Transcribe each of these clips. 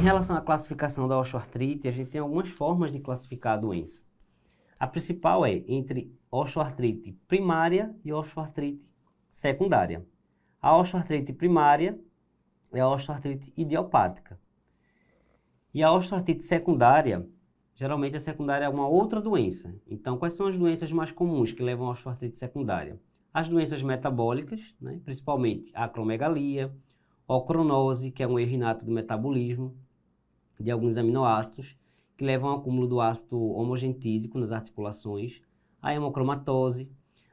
Em relação à classificação da osteoartrite, a gente tem algumas formas de classificar a doença. A principal é entre osteoartrite primária e osteoartrite secundária. A osteoartrite primária é a osteoartrite idiopática. E a osteoartrite secundária, geralmente a secundária é uma outra doença. Então, quais são as doenças mais comuns que levam à osteoartrite secundária? As doenças metabólicas, né? principalmente a acromegalia, ocronose, que é um erro inato do metabolismo, de alguns aminoácidos que levam ao acúmulo do ácido homogentísico nas articulações, a hemocromatose,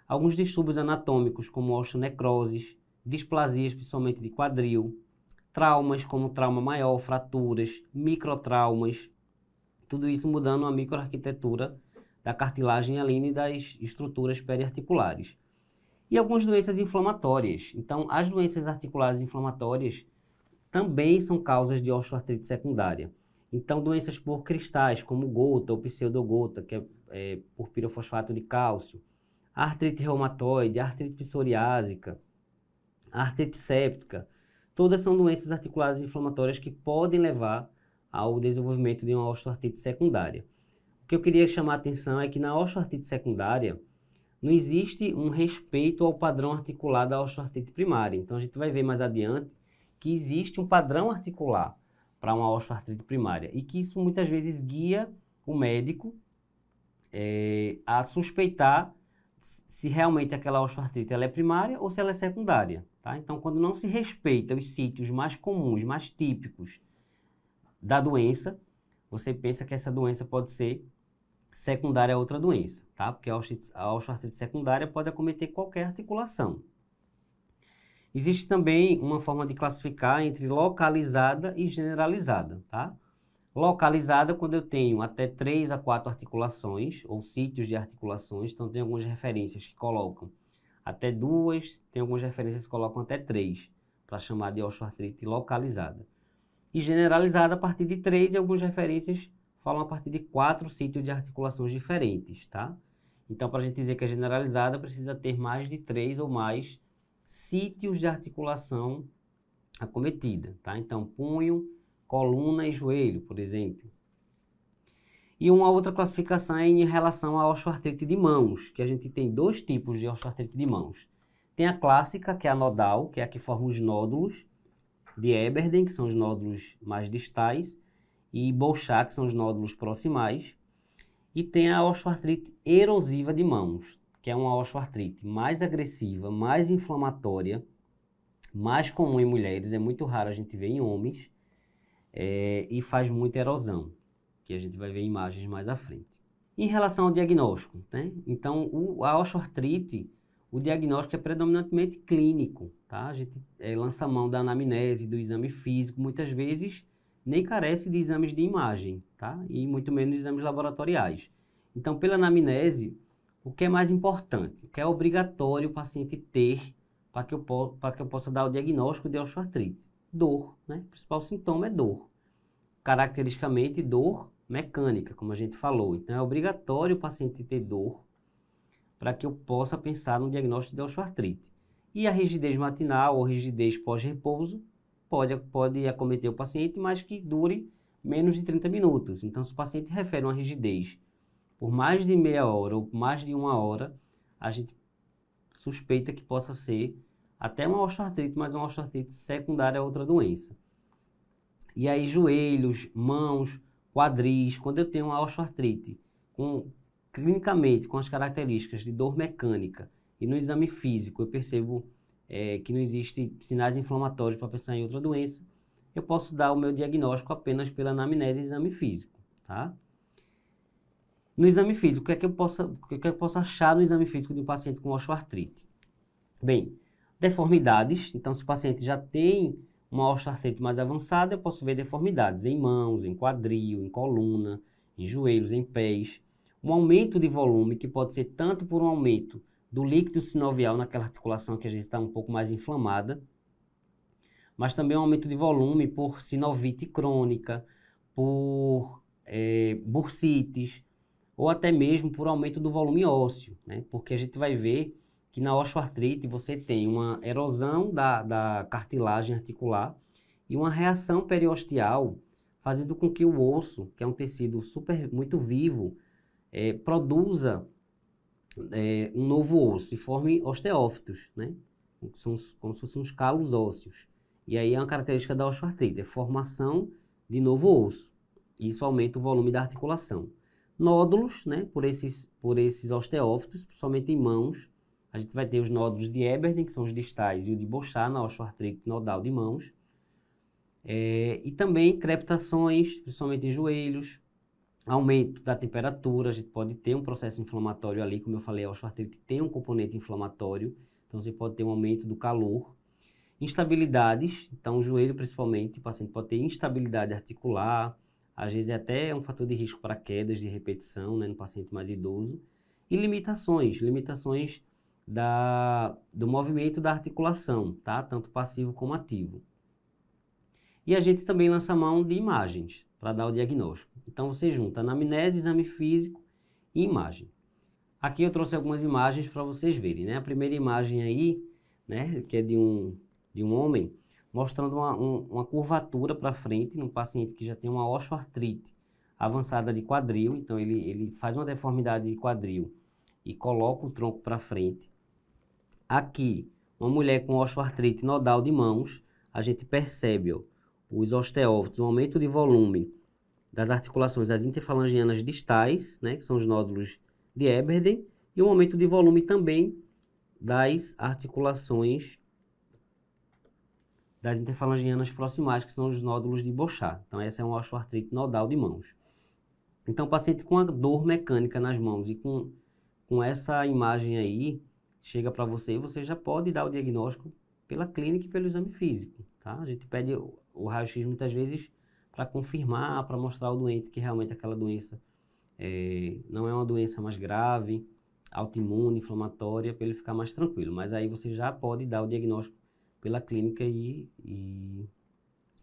alguns distúrbios anatômicos como osteonecroses, displasias principalmente de quadril, traumas como trauma maior, fraturas, microtraumas, tudo isso mudando a microarquitetura da cartilagem além das estruturas periarticulares. E algumas doenças inflamatórias. Então, as doenças articulares inflamatórias também são causas de osteoartrite secundária. Então, doenças por cristais, como gota ou pseudogota, que é, é por pirofosfato de cálcio, artrite reumatoide, artrite psoriásica, artrite séptica, todas são doenças articuladas inflamatórias que podem levar ao desenvolvimento de uma osteoartrite secundária. O que eu queria chamar a atenção é que na osteoartrite secundária não existe um respeito ao padrão articular da osteoartrite primária. Então a gente vai ver mais adiante que existe um padrão articular para uma osteoartrite primária. E que isso muitas vezes guia o médico é, a suspeitar se realmente aquela osteoartrite ela é primária ou se ela é secundária. Tá? Então, quando não se respeita os sítios mais comuns, mais típicos da doença, você pensa que essa doença pode ser secundária a outra doença, tá? Porque a osteoartrite secundária pode acometer qualquer articulação. Existe também uma forma de classificar entre localizada e generalizada, tá? Localizada, quando eu tenho até três a quatro articulações, ou sítios de articulações, então tem algumas referências que colocam até duas, tem algumas referências que colocam até três, para chamar de osteoartrite localizada. E generalizada a partir de três, e algumas referências falam a partir de quatro sítios de articulações diferentes, tá? Então, para a gente dizer que é generalizada, precisa ter mais de três ou mais sítios de articulação acometida, tá? Então, punho, coluna e joelho, por exemplo. E uma outra classificação é em relação à osteoartrite de mãos, que a gente tem dois tipos de osteoartrite de mãos. Tem a clássica, que é a nodal, que é a que forma os nódulos de Eberden, que são os nódulos mais distais, e Bouchard, que são os nódulos proximais. E tem a osteoartrite erosiva de mãos, que é uma osteoartrite mais agressiva, mais inflamatória, mais comum em mulheres, é muito raro a gente ver em homens, é, e faz muita erosão, que a gente vai ver imagens mais à frente. Em relação ao diagnóstico, né? então o, a osteoartrite, o diagnóstico é predominantemente clínico, tá? A gente é, lança mão da anamnese, do exame físico, muitas vezes nem carece de exames de imagem, tá? E muito menos exames laboratoriais. Então, pela anamnese, o que é mais importante, o que é obrigatório o paciente ter para que, eu que eu possa dar o diagnóstico de osteoartrite? Dor, né? O principal sintoma é dor. Caracteristicamente, dor mecânica, como a gente falou. Então, é obrigatório o paciente ter dor para que eu possa pensar no diagnóstico de osteoartrite. E a rigidez matinal ou rigidez pós-repouso pode, pode acometer o paciente, mas que dure menos de 30 minutos. Então, se o paciente refere uma rigidez por mais de meia hora ou mais de uma hora, a gente suspeita que possa ser até uma osteoartrite, mas uma osteoartrite secundária a outra doença. E aí, joelhos, mãos, quadris, quando eu tenho uma osteoartrite, com, clinicamente com as características de dor mecânica, e no exame físico eu percebo é, que não existe sinais inflamatórios para pensar em outra doença, eu posso dar o meu diagnóstico apenas pela anamnese e exame físico, tá? No exame físico, o que é que eu posso, o que é que eu posso achar no exame físico de um paciente com osteoartrite? Bem, deformidades. Então, se o paciente já tem uma osteoartrite mais avançada, eu posso ver deformidades em mãos, em quadril, em coluna, em joelhos, em pés. Um aumento de volume, que pode ser tanto por um aumento do líquido sinovial naquela articulação que às vezes está um pouco mais inflamada, mas também um aumento de volume por sinovite crônica, por é, bursites, ou até mesmo por aumento do volume ósseo, né? porque a gente vai ver que na osteoartrite você tem uma erosão da, da cartilagem articular e uma reação periosteal fazendo com que o osso, que é um tecido super muito vivo, é, produza é, um novo osso e forme osteófitos, né? São como se fossem uns calos ósseos. E aí é uma característica da osteoartrite, é formação de novo osso. Isso aumenta o volume da articulação nódulos, né, por esses, por esses osteófitos, principalmente em mãos. A gente vai ter os nódulos de Eberden, que são os distais, e o de Bochá, na osteoartrite nodal de mãos. É, e também crepitações, principalmente em joelhos, aumento da temperatura, a gente pode ter um processo inflamatório ali, como eu falei, a osteoartrite tem um componente inflamatório, então você pode ter um aumento do calor. Instabilidades, então o joelho principalmente, o paciente pode ter instabilidade articular, às vezes é até um fator de risco para quedas de repetição né, no paciente mais idoso, e limitações, limitações da, do movimento da articulação, tá? tanto passivo como ativo. E a gente também lança mão de imagens para dar o diagnóstico. Então você junta anamnese, exame físico e imagem. Aqui eu trouxe algumas imagens para vocês verem. Né? A primeira imagem aí, né, que é de um, de um homem, mostrando uma, um, uma curvatura para frente num paciente que já tem uma osteoartrite avançada de quadril, então ele, ele faz uma deformidade de quadril e coloca o tronco para frente. Aqui, uma mulher com osteoartrite nodal de mãos, a gente percebe ó, os osteófitos, um aumento de volume das articulações das interfalangianas distais, né, que são os nódulos de Eberden, e um aumento de volume também das articulações das interfalangianas proximais, que são os nódulos de Bochá. Então, essa é uma osteoartrite nodal de mãos. Então, o paciente com a dor mecânica nas mãos e com, com essa imagem aí, chega para você e você já pode dar o diagnóstico pela clínica e pelo exame físico. Tá? A gente pede o, o raio-x muitas vezes para confirmar, para mostrar ao doente que realmente aquela doença é, não é uma doença mais grave, autoimune, inflamatória, para ele ficar mais tranquilo. Mas aí você já pode dar o diagnóstico pela clínica e, e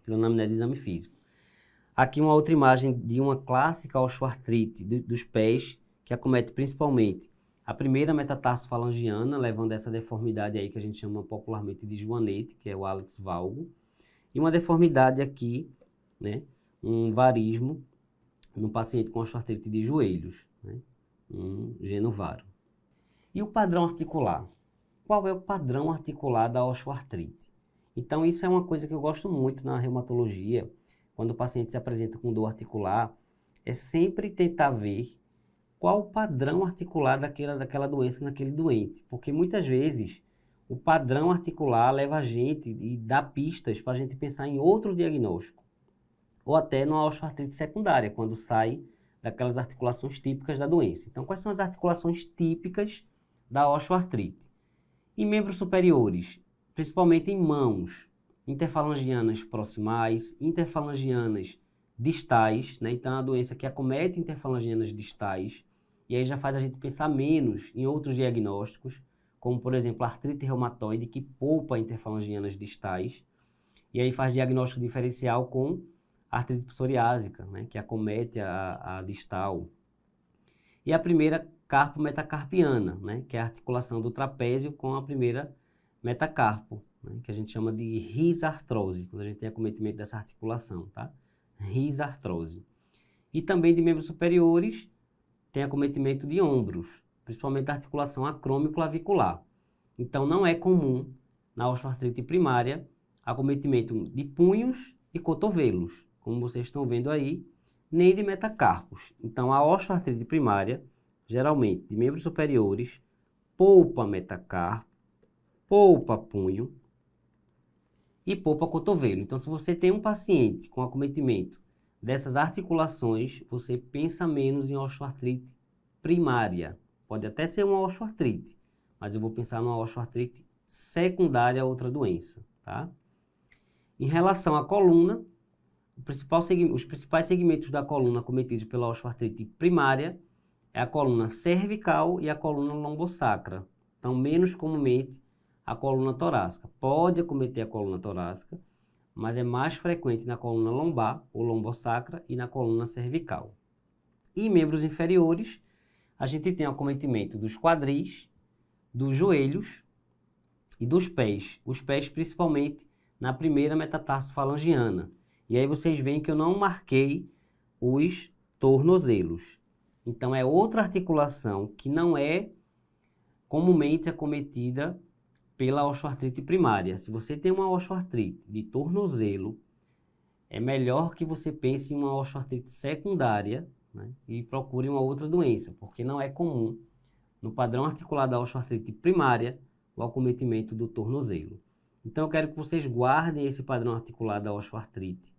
pela anamnese de exame físico. Aqui uma outra imagem de uma clássica osteoartrite do, dos pés, que acomete principalmente a primeira metatarsofalangiana, levando essa deformidade aí que a gente chama popularmente de joanete, que é o Alex valgo, e uma deformidade aqui, né, um varismo no paciente com osteoartrite de joelhos, né, um genovaro. E o padrão articular? qual é o padrão articular da osteoartrite. Então, isso é uma coisa que eu gosto muito na reumatologia, quando o paciente se apresenta com dor articular, é sempre tentar ver qual o padrão articular daquela, daquela doença naquele doente. Porque muitas vezes o padrão articular leva a gente e dá pistas para a gente pensar em outro diagnóstico. Ou até numa osteoartrite secundária, quando sai daquelas articulações típicas da doença. Então, quais são as articulações típicas da osteoartrite? em membros superiores, principalmente em mãos, interfalangianas proximais, interfalangianas distais, né? então é uma doença que acomete interfalangianas distais, e aí já faz a gente pensar menos em outros diagnósticos, como por exemplo a artrite reumatoide, que poupa interfalangianas distais, e aí faz diagnóstico diferencial com artrite psoriásica, né? que acomete a, a distal. E a primeira carpo metacarpiana, né, que é a articulação do trapézio com a primeira metacarpo, né, que a gente chama de risartrose, quando a gente tem acometimento dessa articulação, tá? Risartrose. E também de membros superiores tem acometimento de ombros, principalmente da articulação acrômio-clavicular. Então não é comum na osteoartrite primária acometimento de punhos e cotovelos, como vocês estão vendo aí, nem de metacarpos. Então a osteoartrite primária geralmente de membros superiores, polpa metacarpo, polpa punho e polpa cotovelo. Então, se você tem um paciente com acometimento dessas articulações, você pensa menos em osteoartrite primária. Pode até ser uma osteoartrite, mas eu vou pensar numa osteoartrite secundária a outra doença, tá? Em relação à coluna, principal, os principais segmentos da coluna cometidos pela osteoartrite primária é a coluna cervical e a coluna lombosacra. Então, menos comumente a coluna torácica. Pode acometer a coluna torácica, mas é mais frequente na coluna lombar ou lombosacra e na coluna cervical. E membros inferiores, a gente tem acometimento dos quadris, dos joelhos e dos pés. Os pés principalmente na primeira metatarsofalangiana. E aí vocês veem que eu não marquei os tornozelos. Então, é outra articulação que não é comumente acometida pela osteoartrite primária. Se você tem uma osteoartrite de tornozelo, é melhor que você pense em uma osteoartrite secundária né, e procure uma outra doença, porque não é comum no padrão articular da osteoartrite primária o acometimento do tornozelo. Então eu quero que vocês guardem esse padrão articular da osteoartrite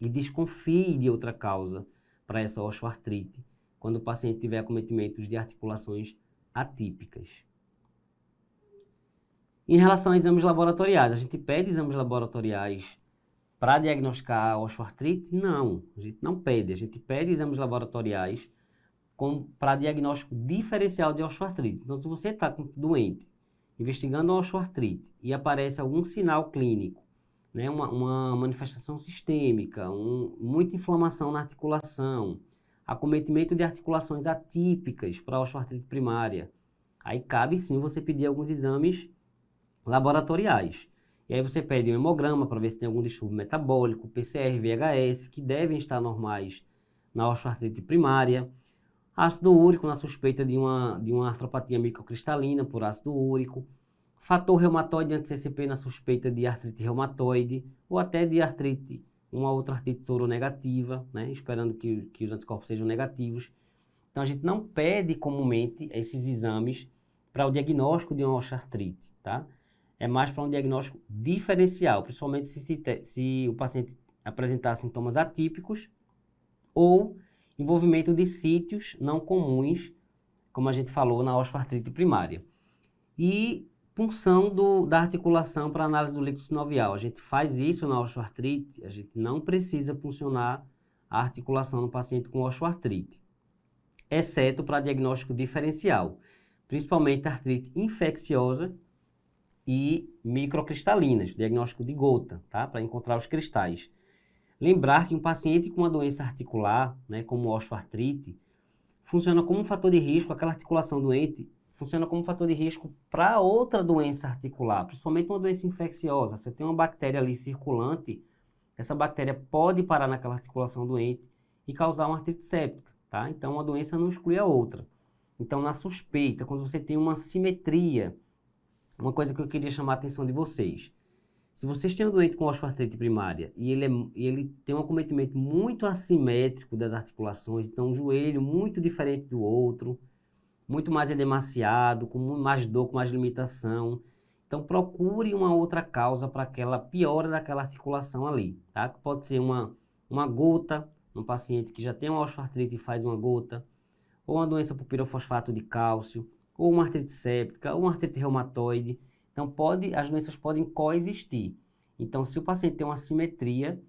e desconfiem de outra causa para essa osteoartrite quando o paciente tiver acometimentos de articulações atípicas. Em relação a exames laboratoriais, a gente pede exames laboratoriais para diagnosticar a osteoartrite? Não, a gente não pede. A gente pede exames laboratoriais para diagnóstico diferencial de osteoartrite. Então, se você está doente, investigando a osteoartrite e aparece algum sinal clínico, né, uma, uma manifestação sistêmica, um, muita inflamação na articulação, acometimento de articulações atípicas para osteoartrite primária. Aí cabe sim você pedir alguns exames laboratoriais. E aí você pede um hemograma para ver se tem algum distúrbio metabólico, PCR, VHS, que devem estar normais na osteoartrite primária. Ácido úrico na suspeita de uma, de uma artropatia microcristalina por ácido úrico. Fator reumatoide anti-CCP na suspeita de artrite reumatoide ou até de artrite uma outra artrite soronegativa, né? esperando que, que os anticorpos sejam negativos. Então a gente não pede comumente esses exames para o diagnóstico de uma osteoartrite, tá? É mais para um diagnóstico diferencial, principalmente se, se, se o paciente apresentar sintomas atípicos ou envolvimento de sítios não comuns, como a gente falou na osteoartrite primária. E Punção do, da articulação para análise do líquido sinovial. A gente faz isso na osteoartrite, a gente não precisa puncionar a articulação no paciente com osteoartrite, exceto para diagnóstico diferencial, principalmente artrite infecciosa e microcristalinas, é diagnóstico de gota, tá? Para encontrar os cristais. Lembrar que um paciente com uma doença articular, né, como osteoartrite, funciona como um fator de risco aquela articulação doente funciona como fator de risco para outra doença articular, principalmente uma doença infecciosa. Você tem uma bactéria ali circulante, essa bactéria pode parar naquela articulação doente e causar uma artrite séptica, tá? Então, uma doença não exclui a outra. Então, na suspeita, quando você tem uma simetria, uma coisa que eu queria chamar a atenção de vocês. Se vocês têm um doente com osteoartrite primária e ele, é, ele tem um acometimento muito assimétrico das articulações, então um joelho muito diferente do outro, muito mais endemaciado, com mais dor, com mais limitação. Então procure uma outra causa para aquela piora daquela articulação ali, tá? Que pode ser uma, uma gota, um paciente que já tem uma osteoartrite e faz uma gota, ou uma doença por pirofosfato de cálcio, ou uma artrite séptica, ou uma artrite reumatoide. Então pode, as doenças podem coexistir. Então se o paciente tem uma simetria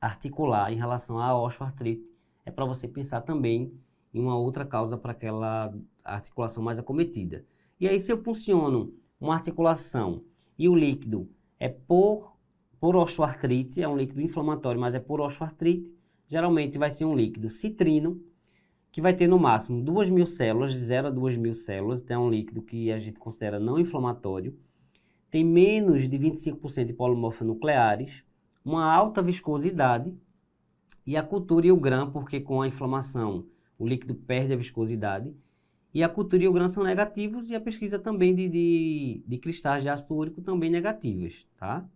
articular em relação à osteoartrite, é para você pensar também e uma outra causa para aquela articulação mais acometida. E aí, se eu funciono uma articulação e o líquido é por, por osteoartrite, é um líquido inflamatório, mas é por osteoartrite, geralmente vai ser um líquido citrino, que vai ter no máximo 2 mil células, de 0 a 2 mil células, então é um líquido que a gente considera não inflamatório, tem menos de 25% de polimorfos nucleares, uma alta viscosidade, e a cultura e o grã, porque com a inflamação o líquido perde a viscosidade. E a cultura e o grão são negativos e a pesquisa também de, de, de cristais de ácido úrico também negativas, tá?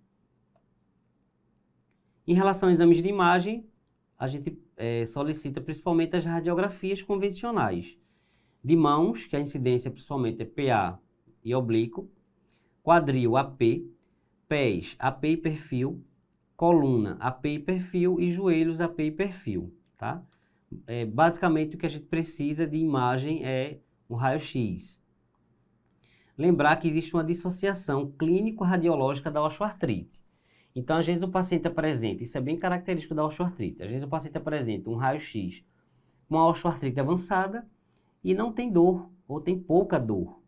Em relação a exames de imagem, a gente é, solicita principalmente as radiografias convencionais. De mãos, que a incidência principalmente é PA e oblíquo, quadril AP, pés AP e perfil, coluna AP e perfil e joelhos AP e perfil, tá? é, basicamente o que a gente precisa de imagem é um raio-x. Lembrar que existe uma dissociação clínico-radiológica da osteoartrite. Então, às vezes o paciente apresenta, isso é bem característico da osteoartrite, às vezes o paciente apresenta um raio-x com a osteoartrite avançada e não tem dor, ou tem pouca dor.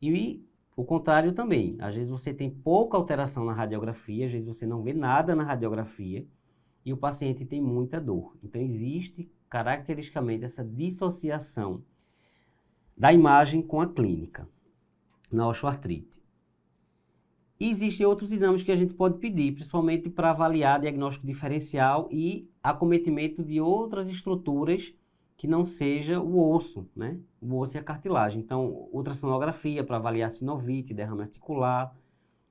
E o contrário também, às vezes você tem pouca alteração na radiografia, às vezes você não vê nada na radiografia, e o paciente tem muita dor. Então, existe caracteristicamente essa dissociação da imagem com a clínica na osteoartrite. E existem outros exames que a gente pode pedir, principalmente para avaliar diagnóstico diferencial e acometimento de outras estruturas que não seja o osso, né? O osso e a cartilagem. Então, ultrassonografia para avaliar sinovite, derrame articular,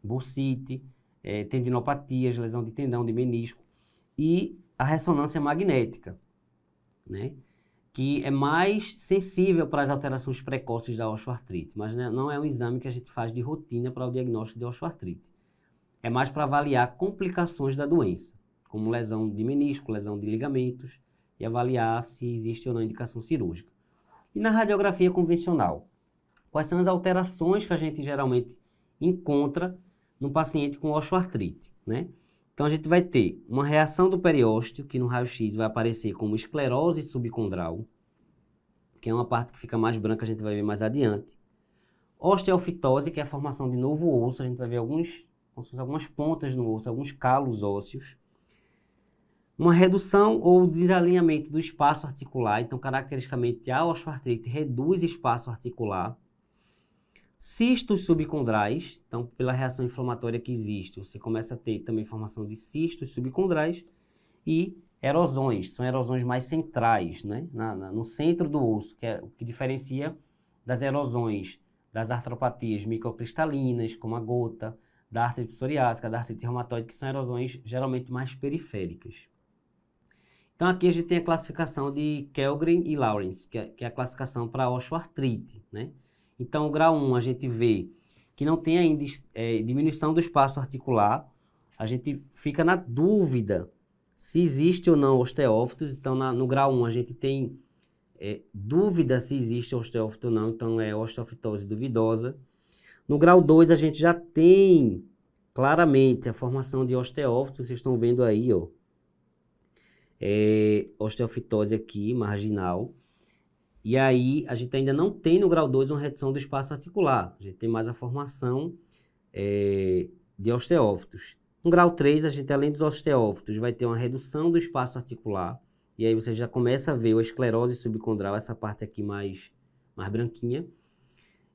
bursite, eh, tendinopatias, lesão de tendão, de menisco e a ressonância magnética, né? que é mais sensível para as alterações precoces da osteoartrite, mas né, não é um exame que a gente faz de rotina para o diagnóstico de osteoartrite. É mais para avaliar complicações da doença, como lesão de menisco, lesão de ligamentos, e avaliar se existe ou não indicação cirúrgica. E na radiografia convencional, quais são as alterações que a gente geralmente encontra no paciente com osteoartrite, né? Então a gente vai ter uma reação do periósteo, que no raio-x vai aparecer como esclerose subcondral, que é uma parte que fica mais branca, a gente vai ver mais adiante. Osteofitose, que é a formação de novo osso, a gente vai ver alguns, algumas pontas no osso, alguns calos ósseos. Uma redução ou desalinhamento do espaço articular, então caracteristicamente a osteoartrite reduz espaço articular. Cistos subcondrais, então pela reação inflamatória que existe, você começa a ter também formação de cistos subcondrais e erosões, são erosões mais centrais, né? Na, na, no centro do osso, que é o que diferencia das erosões das artropatias microcristalinas, como a gota, da artrite psoriásica, da artrite reumatoide, que são erosões geralmente mais periféricas. Então aqui a gente tem a classificação de Kellgren e Lawrence, que é, que é a classificação para osteoartrite, né? Então, o grau 1 a gente vê que não tem ainda é, diminuição do espaço articular, a gente fica na dúvida se existe ou não osteófitos. Então, na, no grau 1 a gente tem é, dúvida se existe osteófito ou não, então é osteofitose duvidosa. No grau 2 a gente já tem claramente a formação de osteófitos, vocês estão vendo aí, ó. É, osteofitose aqui, marginal. E aí a gente ainda não tem no grau 2 uma redução do espaço articular, a gente tem mais a formação é, de osteófitos. No grau 3, a gente além dos osteófitos vai ter uma redução do espaço articular, e aí você já começa a ver a esclerose subcondral, essa parte aqui mais, mais branquinha.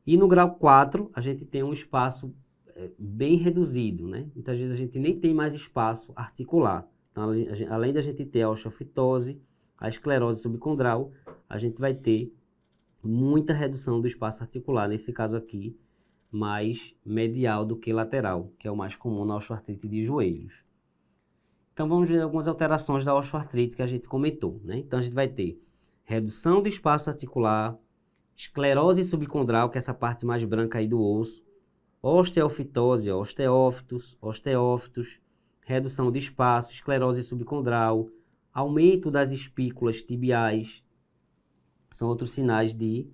E no grau 4, a gente tem um espaço é, bem reduzido, né? Muitas vezes a gente nem tem mais espaço articular. Então, além da gente ter a osteofitose, a esclerose subcondral, a gente vai ter muita redução do espaço articular, nesse caso aqui, mais medial do que lateral, que é o mais comum na osteoartrite de joelhos. Então vamos ver algumas alterações da osteoartrite que a gente comentou, né? Então a gente vai ter redução do espaço articular, esclerose subcondral, que é essa parte mais branca aí do osso, osteofitose, osteófitos, osteófitos, redução de espaço, esclerose subcondral, aumento das espículas tibiais, são outros sinais de,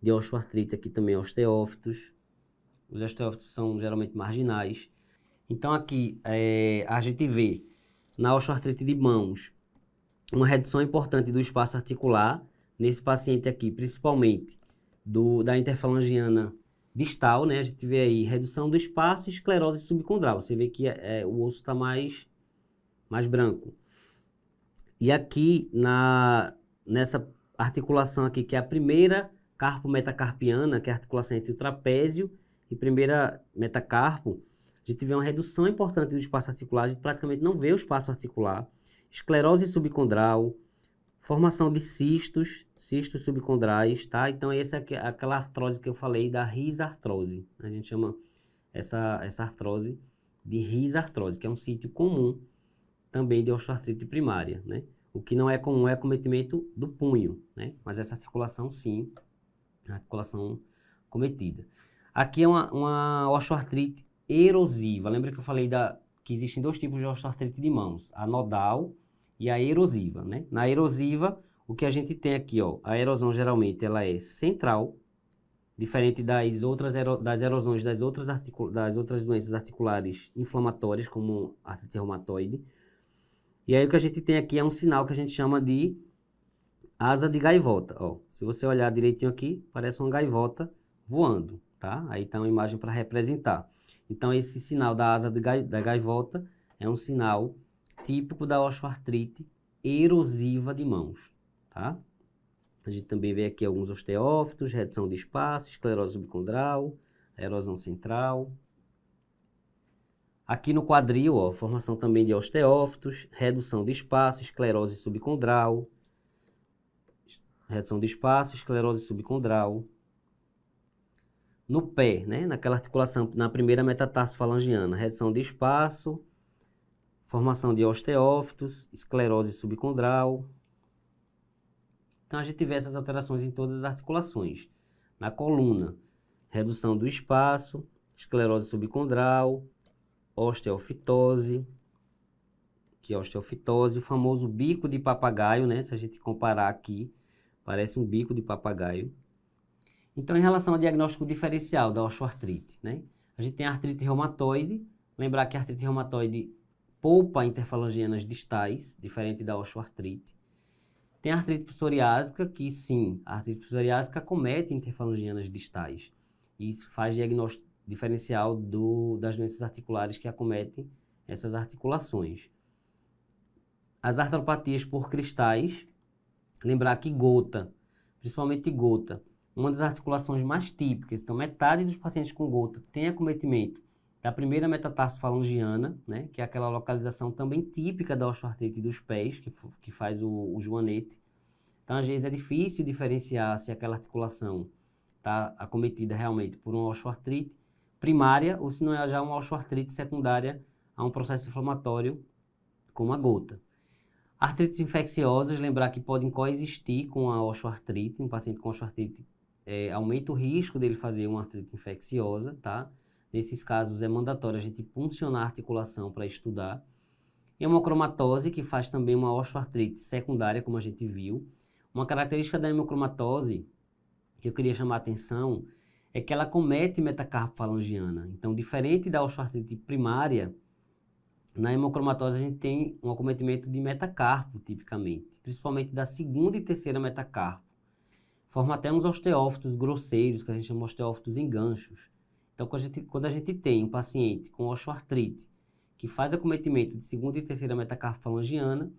de osteoartrite aqui também, osteófitos. Os osteófitos são geralmente marginais. Então aqui é, a gente vê na osteoartrite de mãos uma redução importante do espaço articular nesse paciente aqui, principalmente do, da interfalangiana distal, né? A gente vê aí redução do espaço e esclerose subcondral. Você vê que é, o osso está mais, mais branco. E aqui na, nessa articulação aqui, que é a primeira carpo-metacarpiana, que é a articulação entre o trapézio e primeira metacarpo, a gente vê uma redução importante do espaço articular, a gente praticamente não vê o espaço articular. Esclerose subcondral, formação de cistos, cistos subcondrais, tá? Então, essa é aquela artrose que eu falei da risartrose. A gente chama essa, essa artrose de risartrose, que é um sítio comum também de osteoartrite primária, né? O que não é comum é cometimento do punho, né? Mas essa articulação, sim, é articulação cometida. Aqui é uma, uma osteoartrite erosiva. Lembra que eu falei da, que existem dois tipos de osteoartrite de mãos, a nodal e a erosiva, né? Na erosiva, o que a gente tem aqui, ó, a erosão geralmente ela é central, diferente das outras ero, das erosões das outras, articula, das outras doenças articulares inflamatórias, como artrite reumatoide, e aí o que a gente tem aqui é um sinal que a gente chama de asa de gaivota. Ó, se você olhar direitinho aqui, parece uma gaivota voando, tá? Aí está uma imagem para representar. Então esse sinal da asa gai, da gaivota é um sinal típico da osteoartrite erosiva de mãos, tá? A gente também vê aqui alguns osteófitos, redução de espaço, esclerose subcondral, erosão central, Aqui no quadril, ó, formação também de osteófitos, redução de espaço, esclerose subcondral, redução de espaço, esclerose subcondral. No pé, né, naquela articulação, na primeira metatarsofalangiana, redução de espaço, formação de osteófitos, esclerose subcondral. Então a gente tiver essas alterações em todas as articulações. Na coluna, redução do espaço, esclerose subcondral, osteofitose, que é osteofitose, o famoso bico de papagaio, né? Se a gente comparar aqui, parece um bico de papagaio. Então, em relação ao diagnóstico diferencial da osteoartrite, né? A gente tem artrite reumatoide, lembrar que a artrite reumatoide poupa interfalangianas distais, diferente da osteoartrite. Tem a artrite psoriásica, que sim, a artrite psoriásica comete interfalangianas distais. Isso faz diagnóstico diferencial do, das doenças articulares que acometem essas articulações. As artropatias por cristais, lembrar que gota, principalmente gota, uma das articulações mais típicas, então metade dos pacientes com gota tem acometimento da primeira metatarsofalangiana, né, que é aquela localização também típica da osteoartrite dos pés, que, que faz o, o joanete. Então, às vezes é difícil diferenciar se aquela articulação está acometida realmente por uma osteoartrite primária ou se não é já uma osteoartrite secundária a um processo inflamatório como a gota. Artrites infecciosas, lembrar que podem coexistir com a osteoartrite. Um paciente com osteoartrite é, aumenta o risco dele fazer uma artrite infecciosa, tá? Nesses casos é mandatório a gente puncionar a articulação para estudar. Hemocromatose, que faz também uma osteoartrite secundária, como a gente viu. Uma característica da hemocromatose que eu queria chamar a atenção é que ela comete metacarpofalangiana. Então, diferente da osteoartrite primária, na hemocromatose a gente tem um acometimento de metacarpo, tipicamente, principalmente da segunda e terceira metacarpo. Forma até uns osteófitos grosseiros, que a gente chama osteófitos enganchos. Então, quando a gente, quando a gente tem um paciente com osteoartrite que faz acometimento de segunda e terceira metacarpofalangiana,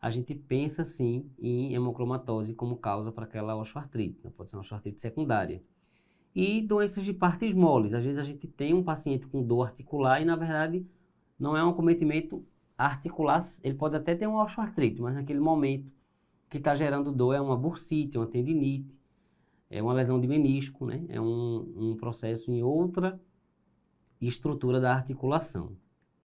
a gente pensa sim em hemocromatose como causa para aquela osteoartrite, então, pode ser uma osteoartrite secundária. E doenças de partes moles. Às vezes a gente tem um paciente com dor articular e, na verdade, não é um acometimento articular. Ele pode até ter um osteoartrite, mas naquele momento que está gerando dor é uma bursite, uma tendinite, é uma lesão de menisco, né? É um, um processo em outra estrutura da articulação.